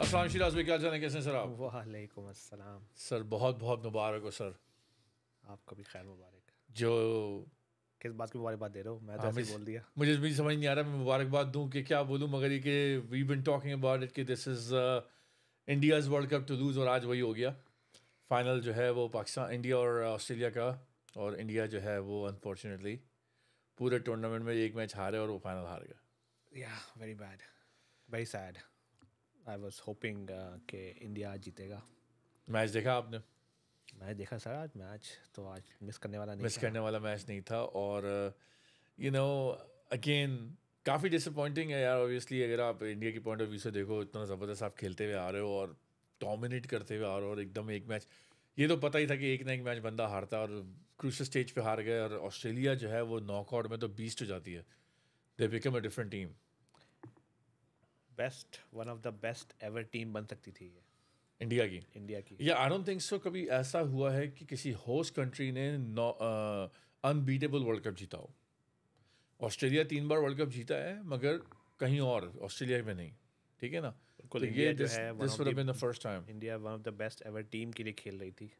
असलम शिराज भाई क्या जाने कैसे सर आप वालेकुम अस्सलाम सर बहुत बहुत मुबारक हो सर आपका भी खैर मुबारक जो किस बात की मुबारकबाद दे रहे हो मैं तो हाँ, ऐसे बोल दिया मुझे भी समझ नहीं आ रहा मैं मुबारकबाद दूं कि क्या बोलूं मगर ये कि we been talking about it कि this is India's world cup to lose और आज वही हो गया फाइनल जो है वो पाकिस्तान इंडिया और ऑस्ट्रेलिया का और इंडिया जो है वो अनफॉर्चुनेटली पूरे टूर्नामेंट में एक मैच हारे और वो फाइनल हार गया या very bad very sad I was hoping के इंडिया आज जीतेगा मैच देखा आपने मैच देखा सर आज मैच तो आज मिस करने वाला नहीं मिस करने वाला मैच नहीं था और यू नो अगेन काफ़ी डिसअपॉइंटिंग है यार ऑब्वियसली अगर आप इंडिया की पॉइंट ऑफ व्यू से देखो इतना ज़बरदस्त आप खेलते हुए आ रहे हो और डोमिनेट करते हुए आ रहे हो और एकदम एक मैच ये तो पता ही था कि एक ना एक मैच बंदा हारता है और क्रूशल स्टेज पे हार गए और ऑस्ट्रेलिया जो है वो नॉकआउट में तो बीस्ट हो जाती है they become a different team best one of the best ever team बन सकती थी ये इंडिया की इंडिया की या आई डोंट थिंक सो कभी ऐसा हुआ है कि किसी होस्ट कंट्री ने अनबीटेबल वर्ल्ड कप जीता हो ऑस्ट्रेलिया तीन बार वर्ल्ड कप जीता है मगर कहीं और ऑस्ट्रेलिया में नहीं ठीक है ना तो ये this would been the first time India one of the best ever team के लिए खेल रही थी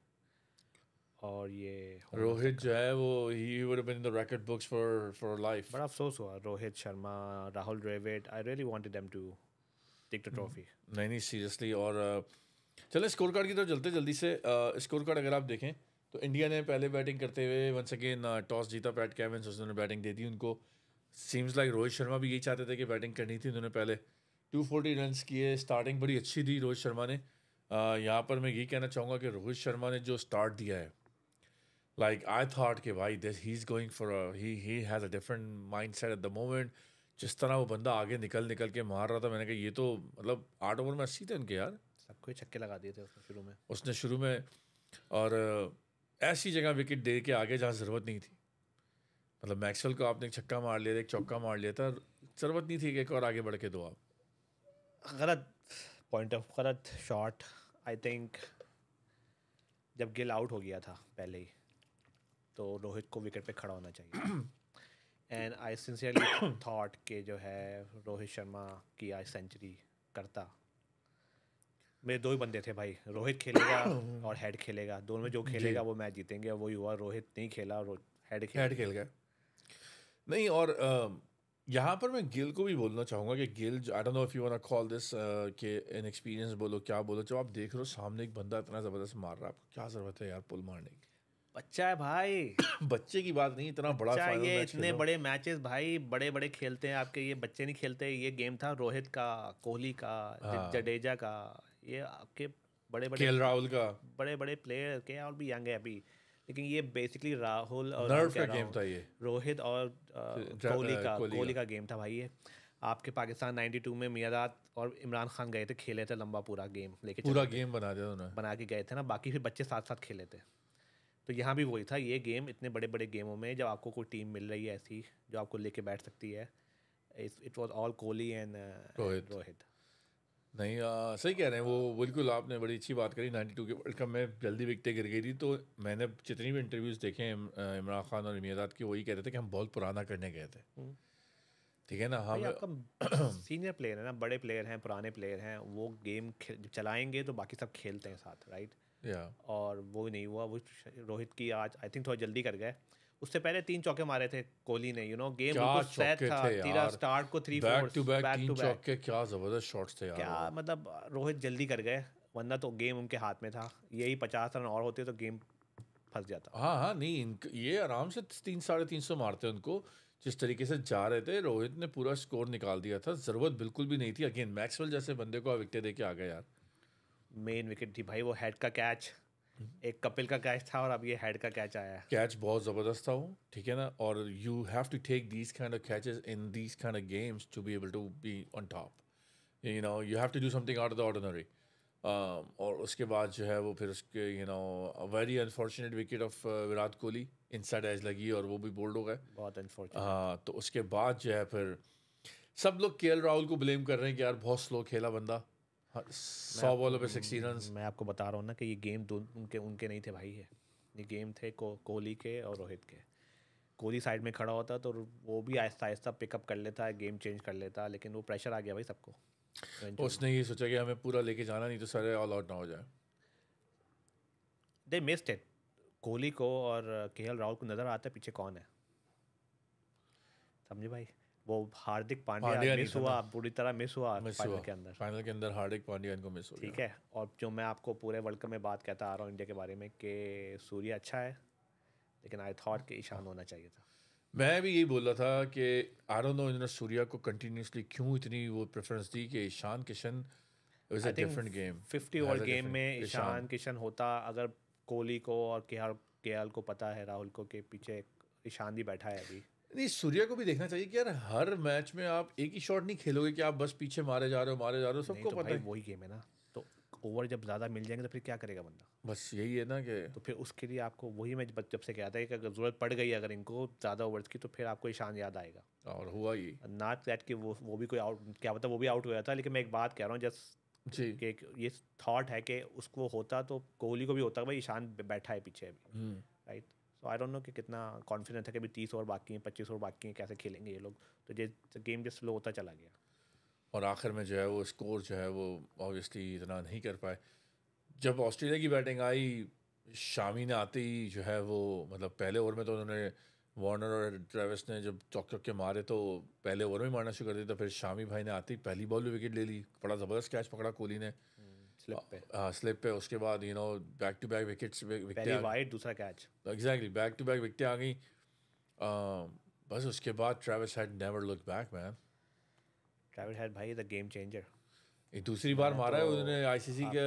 और ये रोहित जो है वो ही would been the books for for life बड़ा अफसोस हुआ Rohit Sharma Rahul Dravid I really wanted them to take the trophy नहीं नहीं सीरियसली और चलो स्कोर कार्ड की तरफ तो चलते जल्दी से स्कोर कार्ड अगर आप देखें तो इंडिया ने पहले बैटिंग करते हुए वंस अगेन टॉस जीता पैट कैविन्स उन्होंने बैटिंग दे दी उनको सीम्स लाइक रोहित शर्मा भी यही चाहते थे कि बैटिंग करनी थी उन्होंने पहले टू फोर्टी रन किए स्टार्टिंग बड़ी अच्छी थी रोहित शर्मा ने यहाँ पर मैं यही कहना चाहूँगा कि रोहित शर्मा ने जो स्टार्ट दिया है लाइक आई थाट कि भाई this he is going for he he has a different mind set at the moment जिस तरह वो बंदा आगे निकल निकल के मार रहा था मैंने कहा ये तो मतलब आठ ओवर में अस्सी थे उनके यार सबको छक्के लगा दिए थे उसने शुरू में उसने शुरू में और ऐसी जगह विकेट दे के आगे जहाँ ज़रूरत नहीं थी मतलब मैक्सवेल को आपने एक छक्का मार लिया था एक चौका मार लिया था ज़रूरत नहीं थी कि एक और आगे बढ़ के दो आप गलत पॉइंट ऑफ गलत शॉट आई थिंक जब गिल आउट हो गया था पहले ही तो रोहित को विकेट पे खड़ा होना चाहिए एंड आई सिंसियरली थॉट के जो है रोहित शर्मा की आई सेंचुरी करता मेरे दो ही बंदे थे भाई रोहित खेलेगा और हेड खेलेगा दोनों में जो खेलेगा वो मैच जीतेंगे वही हुआ रोहित नहीं खेला और हेड खेल हेड खेल गया नहीं और यहाँ पर मैं गिल को भी बोलना चाहूँगा कि Gill I don't know if you want call this के इन एक्सपीरियंस बोलो क्या बोलो जब आप देख रहे हो सामने एक बंदा इतना ज़बरदस्त मार रहा है आपको क्या ज़रूरत है यार पुल मारने की बच्चा है भाई बच्चे की बात नहीं इतना बड़ा ये इतने बड़े मैचेस भाई बड़े बड़े खेलते हैं आपके ये बच्चे नहीं खेलते ये गेम था रोहित का कोहली का हाँ। जडेजा का ये आपके बड़े बड़े राहुल का बड़े बड़े प्लेयर के और भी यंग है अभी लेकिन ये बेसिकली राहुल और गेम था ये रोहित और कोहली का कोहली का गेम था भाई ये आपके पाकिस्तान 92 में मियादाद और इमरान खान गए थे खेले थे लंबा पूरा गेम लेके पूरा गेम बना दिया उन्होंने बना के गए थे ना बाकी फिर बच्चे साथ साथ खेले थे तो यहाँ भी वही था ये गेम इतने बड़े बड़े गेमों में जब आपको कोई टीम मिल रही है ऐसी जो आपको लेके बैठ सकती है it was all Kohli and Rohit नहीं आ, सही कह रहे हैं वो बिल्कुल आपने बड़ी अच्छी बात करी टू के वर्ल्ड कप में जल्दी विकटें गिर गई थी तो मैंने जितनी भी इंटरव्यूज़ देखे हैं इमरान खान और इमियादात के वही कह रहे थे कि हम बहुत पुराना करने गए थे हम्म। ठीक है ना हम सीनियर प्लेयर है ना बड़े प्लेयर हैं पुराने प्लेयर हैं वो गेम चलाएंगे तो बाकी सब खेलते हैं साथ राइट और वो नहीं हुआ वो रोहित की आज आई थिंक थोड़ा जल्दी कर गए उससे पहले तीन चौके मारे थे कोहली ने यू नो गेम था स्टार्ट को थ्री बैक टू बैक चौके क्या जबरदस्त शॉट्स थे यार क्या मतलब रोहित जल्दी कर गए वरना तो गेम उनके हाथ में था यही पचास रन और होते तो गेम फंस जाता हाँ हाँ नहीं ये आराम से तीन साढ़े तीन सौ मारते उनको जिस तरीके से जा रहे थे रोहित ने पूरा स्कोर निकाल दिया था ज़रूरत बिल्कुल भी नहीं थी अगेन मैक्सवेल जैसे बंदे को विकटे दे के आ गए यार मेन विकेट थी भाई वो हेड का कैच एक कपिल का कैच था और अब ये हेड का कैच आया कैच बहुत ज़बरदस्त था वो ठीक है ना और you have to take these kind of catches in these kind of games to be able to be on top you know you have to do something out of the ordinary और उसके बाद जो है वो फिर उसके you know very unfortunate wicket of Virat Kohli inside edge लगी और वो भी बोल्ड हो गए बहुत अनफॉर्चुनेट हाँ तो उसके बाद जो है फिर सब लोग के राहुल को ब्लेम कर रहे हैं कि यार बहुत स्लो खेला बंदा हाँ, सौ बॉलों पे सिक्सटी रन मैं आपको बता रहा हूँ ना कि ये गेम दो उनके उनके नहीं थे भाई ये ये गेम थे कोहली के और रोहित के कोहली साइड में खड़ा होता तो वो भी आहिस्ता आहिस्ता पिकअप कर लेता है गेम चेंज कर लेता लेकिन वो प्रेशर आ गया भाई सबको उसने ये सोचा कि हमें पूरा लेके जाना नहीं तो सारे ऑल आउट ना हो जाए दे मिस्ड इट कोहली को और के राहुल को नज़र आता है पीछे कौन है समझे भाई वो हार्दिक पांड्या मिस हुआ पूरी तरह मिस हुआ फाइनल के अंदर फाइनल के अंदर हार्दिक पांड्या इनको मिस हो ठीक है और जो मैं आपको पूरे वर्ल्ड कप में बात कहता आ रहा हूँ इंडिया के बारे में कि सूर्य अच्छा है लेकिन आई थॉट कि ईशान होना चाहिए था मैं भी यही बोल रहा था कि आई डोंट नो इन्होंने सूर्या को कंटिन्यूसली क्यों इतनी वो प्रेफरेंस दी कि Ishan Kishan was a different game 50 over game में ईशान किशन होता अगर कोहली को और केआर केएल को पता है राहुल को के पीछे ईशान भी बैठा है अभी नहीं सूर्या को भी देखना चाहिए कि यार हर मैच में आप एक ही शॉट नहीं खेलोगे कि आप बस पीछे मारे जा रहे हो मारे जा रहे हो सबको तो पता है वही गेम है ना तो ओवर जब ज़्यादा मिल जाएंगे तो फिर क्या करेगा बंदा बस यही है ना कि तो फिर उसके लिए आपको वही मैं जब से कहता है कि अगर ज़रूरत पड़ गई अगर इनको ज़्यादा ओवर्स की तो फिर आपको ईशान याद आएगा और हुआ ये नॉट दैट कि वो वो भी कोई आउट क्या है वो भी आउट हो जाता है लेकिन मैं एक बात कह रहा हूँ जस्ट जी कि ये थाट है कि उसको होता तो कोहली को भी होता भाई ईशान बैठा है पीछे अभी right hmm. So I don't know कि कितना कॉन्फिडेंस है कि अभी तीस ओवर बाकी हैं पच्चीस ओवर बाकी हैं कैसे खेलेंगे ये लोग तो ये गेम जो स्लो होता चला गया और आखिर में जो है वो स्कोर जो है वो ऑब्वियसली इतना नहीं कर पाए जब ऑस्ट्रेलिया की बैटिंग आई शामी ने आते ही जो है वो मतलब पहले ओवर में तो उन्होंने वार्नर और ट्रेविस ने जब चौक चौक के मारे तो पहले ओवर में मारना शुरू कर दिया तो फिर शामी भाई ने आते ही पहली बॉल भी विकेट ले ली बड़ा ज़बरदस्त कैच पकड़ा कोहली ने स्लिप uh, uh, उसके बाद you know back to back wickets पहली वाइड दूसरा catch exactly back to back विकटें आ गई um, बस उसके बाद Travis Head never look back man Travis Head भाई द गेम चेंजर एक दूसरी बार मारा है तो उन्होंने आईसीसी के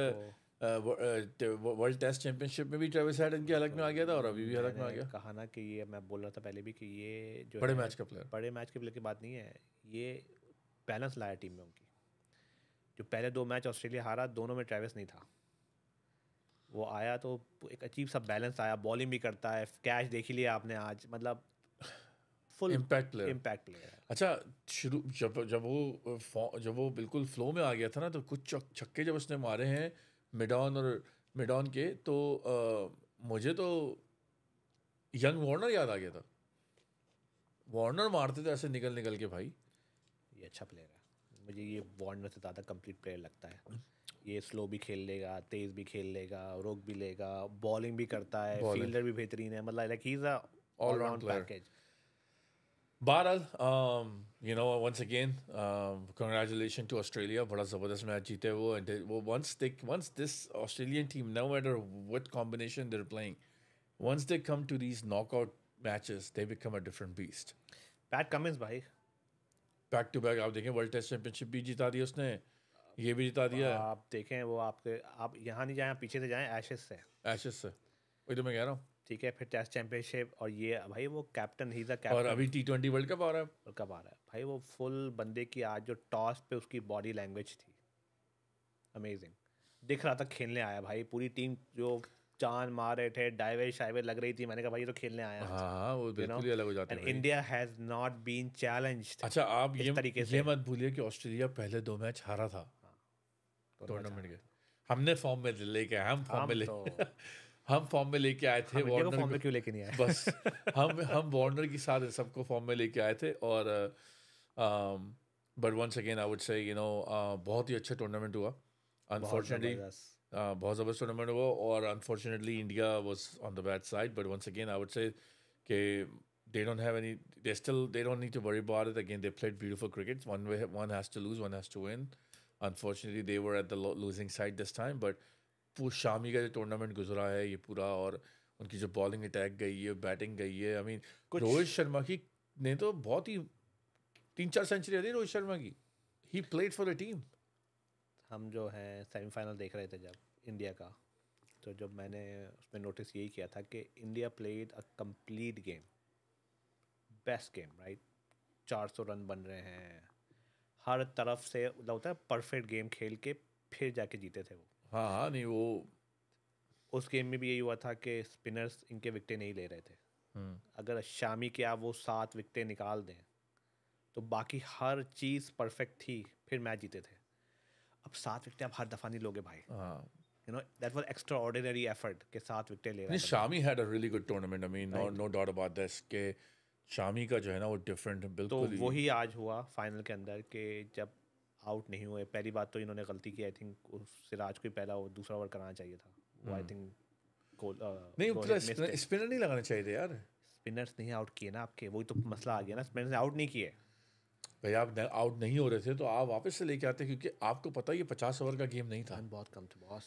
वर्ल्ड टेस्ट चैंपियनशिप में भी ट्रेविस हेड इनके हलक में आ गया था और अभी भी हलक में आ गया कहा ना कि ये मैं बोल रहा था पहले भी कि ये जो बड़े मैच का प्लेयर बड़े मैच के प्लेयर की बात नहीं है ये बैलेंस लाया टीम में उनकी जो पहले दो मैच ऑस्ट्रेलिया हारा दोनों में ट्रेविस नहीं था वो आया तो एक अजीब सा बैलेंस आया बॉलिंग भी करता है कैच देख ही लिया आपने आज मतलब full impact player impact player अच्छा शुरू जब जब वो जब वो बिल्कुल फ्लो में आ गया था ना तो कुछ छक्के जब उसने मारे हैं मिडॉन और मिडॉन के तो आ, मुझे तो यंग वार्नर याद आ गया था वार्नर मारते थे ऐसे निकल निकल के भाई ये अच्छा प्लेयर है मुझे ये वार्नर से ज़्यादा कंप्लीट प्लेयर लगता है ये स्लो भी खेल लेगा तेज़ भी खेल लेगा रोक भी लेगा बॉलिंग भी करता है फील्डर भी बेहतरीन है मतलब like he is a allround package बहरहाल you know once again congratulation to Australia बड़ा ज़बरदस्त मैच जीते वो एंड वो once they once this Australian team no matter with combination there playing once they come to these knockout matches they become a different beast Pat Cummins भाई back to back आप देखें world test championship भी जिता दी उसने ये भी जिता दिया आप देखें वो आपके आप यहाँ नहीं जाएँ पीछे से जाएँ एशेज से एशेज से वही तो मैं कह रहा हूँ ठीक है फिर टेस्ट चैंपियनशिप और ये भाई वो कैप्टन ही था कैप्टन और अभी टी ट्वेंटी वर्ल्ड कप आ रहा है वर्ल्ड कप आ रहा है भाई वो फुल बंदे की आज जो टॉस पे उसकी बॉडी लैंग्वेज थी अमेजिंग दिख रहा था खेलने आया भाई पूरी टीम जो जान मारे थे डाइवे शाइवे लग रही थी मैंने कहा भाई ये तो खेलने आया हाँ, हाँ वो बिल्कुल अलग हो जाता है India has not been challenge अच्छा आप ये तरीके से ये मत भूलिए कि ऑस्ट्रेलिया पहले दो मैच हारा था टूर्नामेंट हाँ। तो अच्छा। के हमने फॉर्म में लेके हम फॉर्म में तो हम फॉर्म में लेके आए थे वार्नर फॉर्म में क्यों लेके नहीं आए बस हम हम वार्नर के साथ सबको फॉर्म में लेके आए थे और but once again I would say you know बहुत ही अच्छा टूर्नामेंट हुआ अनफॉर्चुनेटली Uh, बहुत ज़बरदस्त टूर्नामेंट हुआ और unfortunately India was on the bad side but once again I would say के they don't have any they still they don't need to worry बार again they played beautiful cricket one way one has to lose one has to win unfortunately they were at the losing side this time but पूरा शामी का जो tournament गुजरा है ये पूरा और उनकी जो बॉलिंग अटैक गई है बैटिंग गई है आई मीन रोहित शर्मा की ने तो बहुत ही तीन चार सेंचुरी आ रही रोहित शर्मा की he played for the team हम जो हैं सेमीफाइनल देख रहे थे जब इंडिया का तो जब मैंने उसमें नोटिस यही किया था कि India played a complete game best game right चार सौ रन बन रहे हैं हर तरफ से मतलब होता है परफेक्ट गेम खेल के फिर जाके जीते थे वो हाँ हाँ नहीं वो उस गेम में भी यही हुआ था कि स्पिनर्स इनके विकटें नहीं ले रहे थे हम्म। अगर शामी के आप वो सात विकटें निकाल दें तो बाकी हर चीज़ परफेक्ट थी फिर मैच जीते थे अब सात विकेट आप हर दफा नहीं लोगे भाई हाँ। you know that was extraordinary effort के साथ विकेट ले रहा Shami had a really good tournament I mean no no doubt about this के शामी का जो है ना वो different तो बिल्कुल तो वही आज हुआ फाइनल के अंदर के जब आउट नहीं हुए पहली बात तो इन्होंने गलती की आई थिंक सिराज को ही पहला वो दूसरा ओवर कराना चाहिए था आई थिंक hmm. uh, नहीं स्पिनर मतलब नहीं लगाना चाहिए थे यार स्पिनर्स नहीं आउट किए ना आपके वही तो मसला आ गया ना स्पिनर्स ने आउट नहीं किए भाई आप आउट नहीं हो रहे थे तो आप वापस से लेके आते क्योंकि आपको पता ये पचास ओवर का गेम नहीं था बहुत कम था बॉस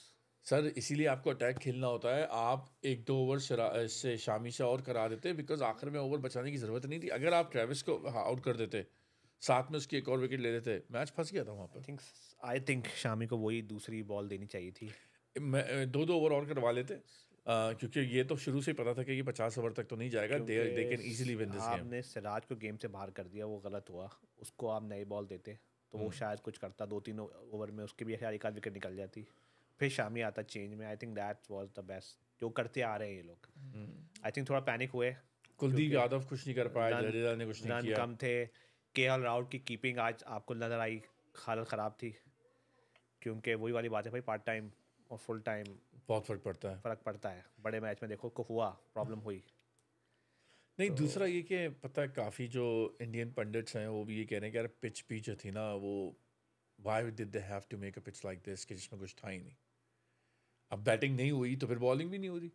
सर इसीलिए आपको अटैक खेलना होता है आप एक दो ओवर से शामी से और करा देते बिकॉज आखिर में ओवर बचाने की ज़रूरत नहीं थी अगर आप ट्रेविस को आउट हाँ, कर देते साथ में उसकी एक और विकेट ले लेते मैच फंस गया था वहाँ पर थिंक आई थिंक शामी को वही दूसरी बॉल देनी चाहिए थी मैं दो दो ओवर और करवा लेते क्योंकि ये तो शुरू से ही पता था कि ये पचास ओवर तक तो नहीं जाएगा they they can easily win this game आपने सिराज को गेम से बाहर कर दिया वो गलत हुआ उसको आप नई बॉल देते तो वो हम्म। शायद कुछ करता दो तीन ओवर में उसके भी शायद एक आध विकेट निकल जाती फिर शामी आता चेंज में I think that was the best जो करते आ रहे हैं ये लोग आई हम्म। थिंक थोड़ा पैनिक हुए कुलदीप यादव कुछ नहीं कर पाया जडेजा ने कुछ नहीं किया कम थे के एल राउट की कीपिंग आज आपको नजर आई हालत ख़राब थी क्योंकि वही वाली बात है भाई पार्ट टाइम और फुल टाइम बहुत फर्क पड़ता है फ़र्क पड़ता है बड़े मैच में देखो हुआ प्रॉब्लम हुई नहीं तो... दूसरा ये कि पता है काफ़ी जो इंडियन पंडिट्स हैं वो भी ये कह रहे हैं कि यार पिच भी जो थी ना वो why did they have to make a pitch like this कि जिसमें कुछ था ही नहीं अब बैटिंग नहीं हुई तो फिर बॉलिंग भी नहीं हो रही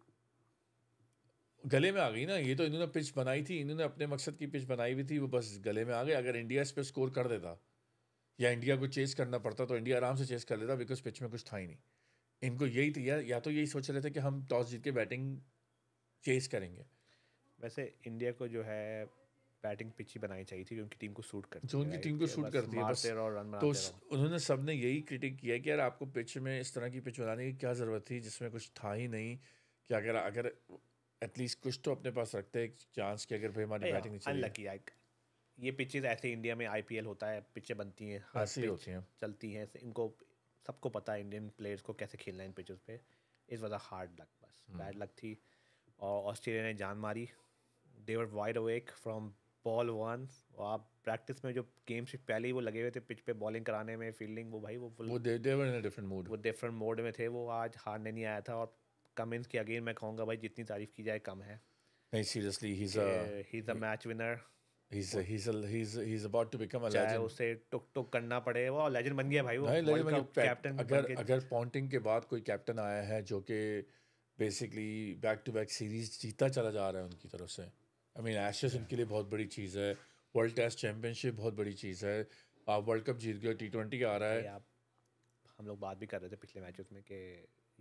गले में आ गई ना ये तो इन्होंने पिच बनाई थी इन्होंने अपने मकसद की पिच बनाई हुई थी वो बस गले में आ गए अगर इंडिया इस पर स्कोर कर देता या इंडिया को चेस करना पड़ता तो इंडिया आराम से चेस कर लेता बिकॉज पिच में कुछ था ही नहीं इनको यही तो, या, या तो यही सोच रहे थे कि हम टॉस जीत के बैटिंग चेस करेंगे वैसे इंडिया को जो है बैटिंग पिच ही बनाई चाहिए थी जो उनकी टीम को सूट करती जो उनकी टीम को सूट करती है बस और रन तो उन्होंने सब ने यही क्रिटिक किया कि यार आपको पिच में इस तरह की पिच बनाने की क्या ज़रूरत थी जिसमें कुछ था ही नहीं कि अगर अगर एटलीस्ट कुछ तो अपने पास रखते एक चांस कि अगर भाई हमारी बैटिंग नहीं ये पिचेज ऐसे इंडिया में आईपीएल होता है पिचें बनती हैं हर होती हैं चलती हैं इनको सबको पता है इंडियन प्लेयर्स को कैसे खेलना है इन पिचेस पे इस वजह हार्ड लक बस बैड hmm. लक थी और ऑस्ट्रेलिया ने जान मारी they were wide awake from ball one आप प्रैक्टिस में जो गेम से पहले ही वो लगे हुए थे पिच पे बॉलिंग कराने में फील्डिंग वो भाई वो फुल वो डिफरेंट मोड वो डिफरेंट मोड में थे वो आज हारने नहीं आया था और कमिंस की अगेन मैं कहूँगा भाई जितनी तारीफ की जाए कम है नहीं seriously he is a match winner he's a, he's a, he's a, he's about to become a legend जो कि basically back to back series जीता चला जा रहा है उनकी तरफ से आई मीन एशेस उनके लिए बहुत बड़ी चीज़ है वर्ल्ड टेस्ट चैंपियनशिप बहुत बड़ी चीज़ है आप वर्ल्ड कप जीत गए टी ट्वेंटी आ रहा है हम लोग बात भी कर रहे थे पिछले मैच में कि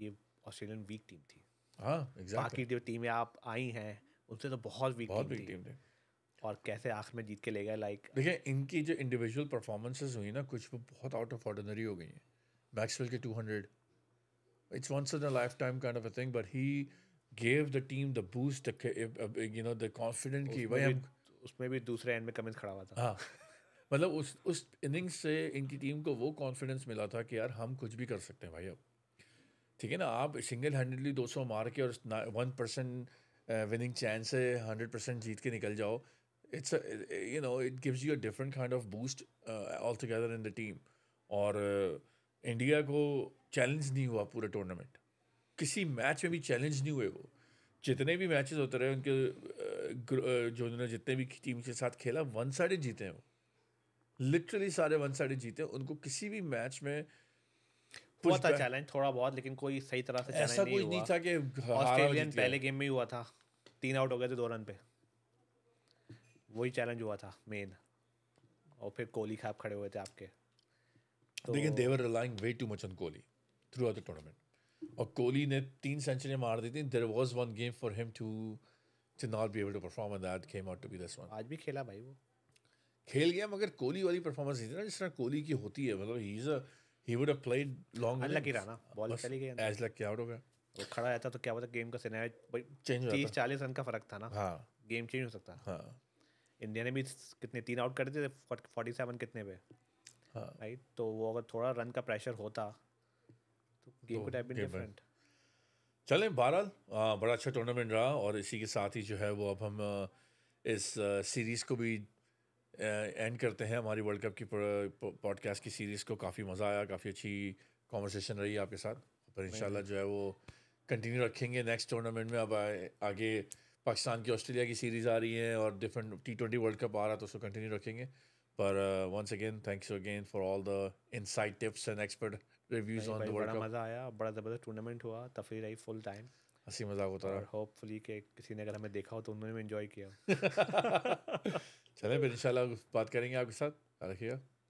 ये ऑस्ट्रेलियन वीक टीम थी हाँ बाकी जो टीमें आप आई हैं उनसे तो बहुत वीक टीम थी और कैसे आखिर में जीत के ले गए लाइक देखिए इनकी जो इंडिविजुअल परफॉर्मेंसेज हुई ना कुछ वो बहुत आउट ऑफ ऑर्डिनरी हो गई हैं मैक्सवेल के two hundred it's once in a life time kind of a thing but he gave the team the boost you know the confident की भाई हम उसमें भी दूसरे एंड में कमेंट खड़ा हुआ था हाँ मतलब उस उस इनिंग्स से इनकी टीम को वो कॉन्फिडेंस मिला था कि यार हम कुछ भी कर सकते हैं भाई अब ठीक है ना आप सिंगल हैंडेडली 200 मार के और वन परसेंट विनिंग चांस से हंड्रेड परसेंट जीत के निकल जाओ it's a you know it gives you a different kind of boost uh, altogether in the team और uh, इंडिया को चैलेंज नहीं हुआ पूरे टूर्नामेंट किसी मैच में भी चैलेंज नहीं हुए वो जितने भी मैचेस होते रहे उनके uh, uh, जो उन्होंने जितने भी टीम के साथ खेला वन साइडेड जीते हैं वो लिटरली सारे वन साइडेड जीते हैं उनको किसी भी मैच में था चैलेंज थोड़ा बहुत लेकिन कोई सही तरह से ऐसा नहीं कुछ नहीं था कि ऑस्ट्रेलियन पहले गेम में ही हुआ था तीन आउट हो गए थे दो रन पे वही चैलेंज हुआ था मेन और फिर कोहली खाप खड़े हुए थे आपके तो लेकिन they were relying way too much on Kohli throughout the tournament और कोहली ने तीन सेंचुरी मार दी थी there was one game for him to to not be able to perform and that came out to be this one आज भी खेला भाई वो खेल गया मगर कोहली वाली परफॉर्मेंस नहीं थी ना जिस तरह कोहली की होती है मतलब he is a he would have played long ही रहा ना बॉल चली गई एज लक आउट हो गया वो खड़ा रहता तो क्या पता गेम का सिनेरियो चेंज हो जाता 30 40 रन का फर्क था ना हां गेम चेंज हो सकता हां इंडिया ने भी कितने तीन आउट कर दिए थे फोर्टी सेवन कितने पे राइट हाँ। तो वो अगर थोड़ा रन का प्रेशर होता तो game could have been different चलें बहरहाल हाँ, बड़ा अच्छा टूर्नामेंट रहा और इसी के साथ ही जो है वो अब हम इस सीरीज़ को भी एंड करते हैं हमारी वर्ल्ड कप की पॉडकास्ट की सीरीज़ को काफ़ी मज़ा आया काफ़ी अच्छी कॉन्वर्सेशन रही आपके साथ पर इन जो है वो कंटिन्यू रखेंगे नेक्स्ट टूर्नामेंट में अब आगे पाकिस्तान की ऑस्ट्रेलिया की सीरीज़ आ रही है और different T twenty world cup आ रहा है तो उसको कंटिन्यू रखेंगे पर once again thanks again for all the insight tips and expert reviews on the world cup मज़ा आया बड़ा ज़बरदस्त टूर्नामेंट हुआ तफरी रही फुल टाइम हंसी मजाक होता रहा होपफुली के किसी ने अगर हमें देखा हो तो उन्होंने भी इन्जॉय किया चलें फिर इंशाल्लाह बात करेंगे आपके साथ रखिएगा